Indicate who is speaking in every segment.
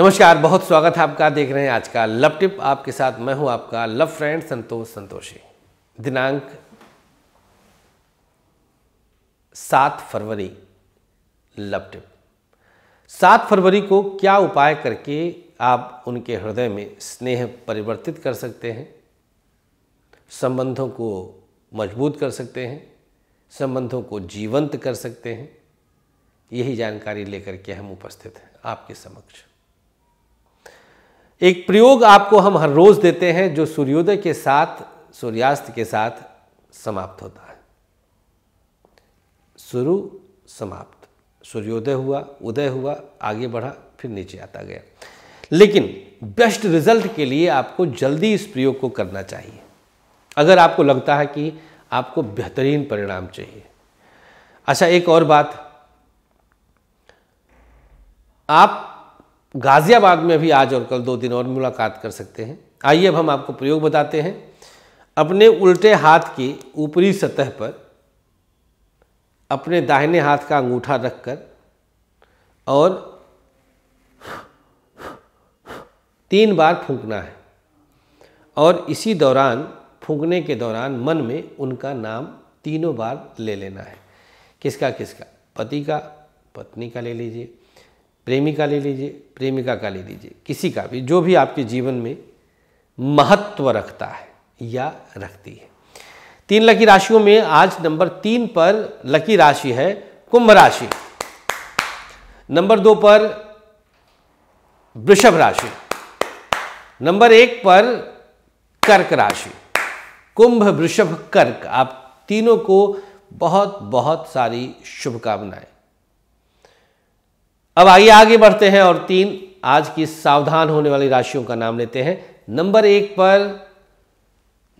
Speaker 1: नमस्कार बहुत स्वागत है आपका देख रहे हैं आज का लव टिप आपके साथ मैं हूं आपका लव फ्रेंड संतोष संतोषी दिनांक सात फरवरी लव टिप सात फरवरी को क्या उपाय करके आप उनके हृदय में स्नेह परिवर्तित कर सकते हैं संबंधों को मजबूत कर सकते हैं संबंधों को जीवंत कर सकते हैं यही जानकारी लेकर के हम उपस्थित हैं आपके समक्ष एक प्रयोग आपको हम हर रोज देते हैं जो सूर्योदय के साथ सूर्यास्त के साथ समाप्त होता है शुरू समाप्त सूर्योदय हुआ उदय हुआ आगे बढ़ा फिर नीचे आता गया लेकिन बेस्ट रिजल्ट के लिए आपको जल्दी इस प्रयोग को करना चाहिए अगर आपको लगता है कि आपको बेहतरीन परिणाम चाहिए अच्छा एक और बात आप गाज़ियाबाद में भी आज और कल दो दिन और मुलाकात कर सकते हैं आइए अब हम आपको प्रयोग बताते हैं अपने उल्टे हाथ की ऊपरी सतह पर अपने दाहिने हाथ का अंगूठा रखकर और तीन बार फूंकना है और इसी दौरान फूंकने के दौरान मन में उनका नाम तीनों बार ले लेना है किसका किसका पति का पत्नी का ले लीजिए प्रेमिका ले लीजिए प्रेमिका का ले लीजिए किसी का भी जो भी आपके जीवन में महत्व रखता है या रखती है तीन लकी राशियों में आज नंबर तीन पर लकी राशि है कुंभ राशि नंबर दो पर वृषभ राशि नंबर एक पर कर्क राशि कुंभ वृषभ कर्क आप तीनों को बहुत बहुत सारी शुभकामनाएं अब आइए आगे बढ़ते हैं और तीन आज की सावधान होने वाली राशियों का नाम लेते हैं नंबर एक पर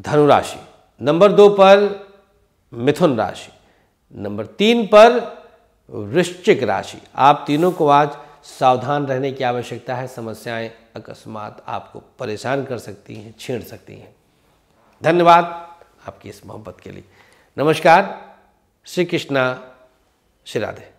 Speaker 1: धनुराशि नंबर दो पर मिथुन राशि नंबर तीन पर वृश्चिक राशि आप तीनों को आज सावधान रहने की आवश्यकता है समस्याएं अकस्मात आपको परेशान कर सकती हैं छेड़ सकती हैं धन्यवाद आपकी इस मोहब्बत के लिए नमस्कार श्री कृष्णा श्री राधे